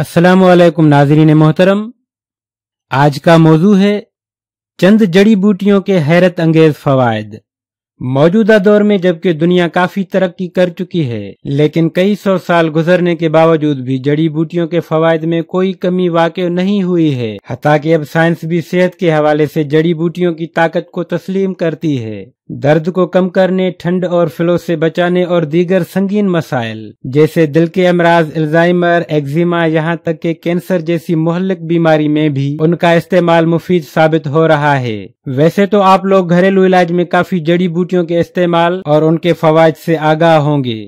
असलकुम नाजरीन मोहतरम आज का मौजू है चंद जड़ी बूटियों के हैरत अंगेज फवायद मौजूदा दौर में जबकि दुनिया काफी तरक्की कर चुकी है लेकिन कई सौ साल गुजरने के बावजूद भी जड़ी बूटियों के फवायद में कोई कमी वाक़ नहीं हुई है हता कि अब साइंस भी सेहत के हवाले से जड़ी बूटियों की ताकत को तस्लीम करती है दर्द को कम करने ठंड और फ्लो से बचाने और दीगर संगीन मसाइल जैसे दिल के अमराज अल्जाइमर एक्जिमा यहाँ तक के कैंसर जैसी मोहल्लक बीमारी में भी उनका इस्तेमाल मुफीद साबित हो रहा है वैसे तो आप लोग घरेलू इलाज में काफी जड़ी बूटियों के इस्तेमाल और उनके फवाद से आगाह होंगे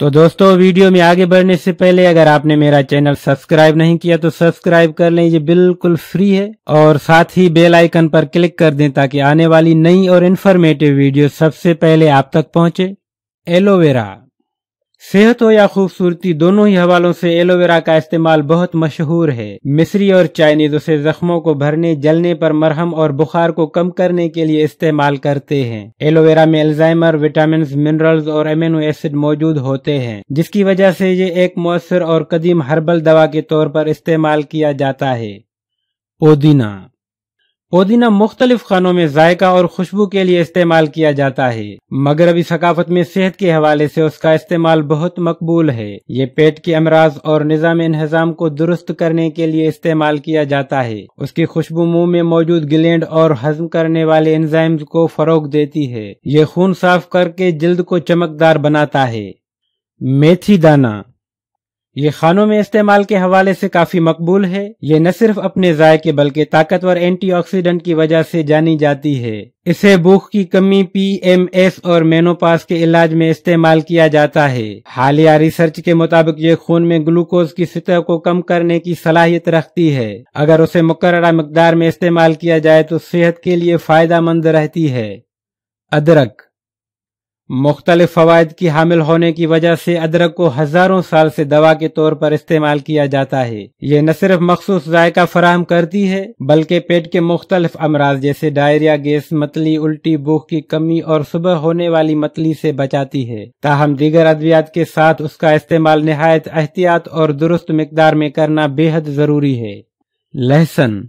तो दोस्तों वीडियो में आगे बढ़ने से पहले अगर आपने मेरा चैनल सब्सक्राइब नहीं किया तो सब्सक्राइब कर लें ये बिल्कुल फ्री है और साथ ही बेल आइकन पर क्लिक कर दें ताकि आने वाली नई और इन्फॉर्मेटिव वीडियो सबसे पहले आप तक पहुंचे एलोवेरा सेहत हो या खूबसूरती दोनों ही हवालों से एलोवेरा का इस्तेमाल बहुत मशहूर है मिस्री और चाइनीज उसे जख्मों को भरने जलने पर मरहम और बुखार को कम करने के लिए इस्तेमाल करते हैं एलोवेरा में एल्जाइमर विटामिन मिनरल्स और एमिनो एसिड मौजूद होते हैं जिसकी वजह से ये एक मौसर और कदीम हर्बल दवा के तौर पर इस्तेमाल किया जाता है पुदीना पुदीना मुख्तलिफ खानों में जायका और खुशबू के लिए इस्तेमाल किया जाता है मगर अभी सकाफत में सेहत के हवाले से उसका इस्तेमाल बहुत मकबूल है ये पेट के अमराज और निज़ाम इन्हजाम को दुरुस्त करने के लिए इस्तेमाल किया जाता है उसकी खुशबू मुँह में मौजूद ग्लैंड और हजम करने वाले एंजाइम्स को फरोग देती है ये खून साफ करके जल्द को चमकदार बनाता है मेथी दाना ये खानों में इस्तेमाल के हवाले से काफी मकबूल है ये न सिर्फ अपने जायके बल्कि ताकतवर एंटीऑक्सीडेंट की वजह से जानी जाती है इसे भूख की कमी पीएमएस और मेनोपास के इलाज में इस्तेमाल किया जाता है हालिया रिसर्च के मुताबिक ये खून में ग्लूकोज की सतह को कम करने की सलाहियत रखती है अगर उसे मुकर्रा मकदार में इस्तेमाल किया जाए तो सेहत के लिए फायदा मंद रहती है अदरक मुख्तलिफ फ़वाद की हामिल होने की वजह से अदरक को हजारों साल से दवा के तौर पर इस्तेमाल किया जाता है ये न सिर्फ मखसूस जायका फराहम करती है बल्कि पेट के मुख्तलिफ अमराज जैसे डायरिया गैस मतली उल्टी भूख की कमी और सुबह होने वाली मतली से बचाती है ताहम दीगर अद्वियात के साथ उसका इस्तेमाल नहायत एहतियात और दुरुस्त मकदार में करना बेहद जरूरी है लहसन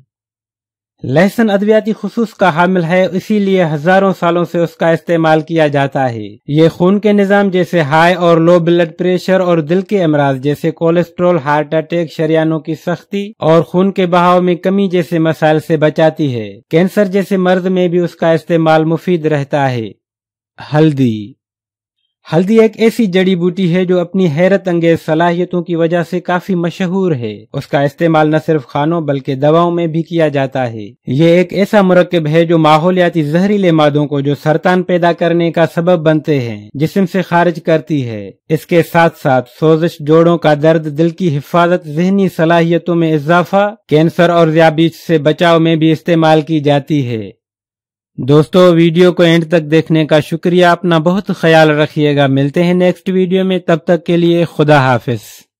लहसुन अद्वियाती खसूस का हामिल है इसीलिए हजारों सालों से उसका इस्तेमाल किया जाता है ये खून के निज़ाम जैसे हाई और लो ब्लड प्रेशर और दिल के अमराज जैसे कोलेस्ट्रोल हार्ट अटैक शरियानों की सख्ती और खून के बहाव में कमी जैसे मसाइल से बचाती है कैंसर जैसे मर्ज में भी उसका इस्तेमाल मुफीद रहता है हल्दी हल्दी एक ऐसी जड़ी बूटी है जो अपनी हैरत अंगेज सलाहियतों की वजह से काफी मशहूर है उसका इस्तेमाल न सिर्फ खानों बल्कि दवाओं में भी किया जाता है ये एक ऐसा मरकब है जो माहौलियाती जहरीले मादों को जो सरतान पैदा करने का सबब बनते हैं जिसम से खारिज करती है इसके साथ साथ सोजिश जोड़ों का दर्द दिल की हिफाजत जहनी सलाहियतों में इजाफा कैंसर और जयाबीज से बचाव में भी इस्तेमाल की जाती है दोस्तों वीडियो को एंड तक देखने का शुक्रिया अपना बहुत ख्याल रखिएगा मिलते हैं नेक्स्ट वीडियो में तब तक के लिए खुदा हाफिज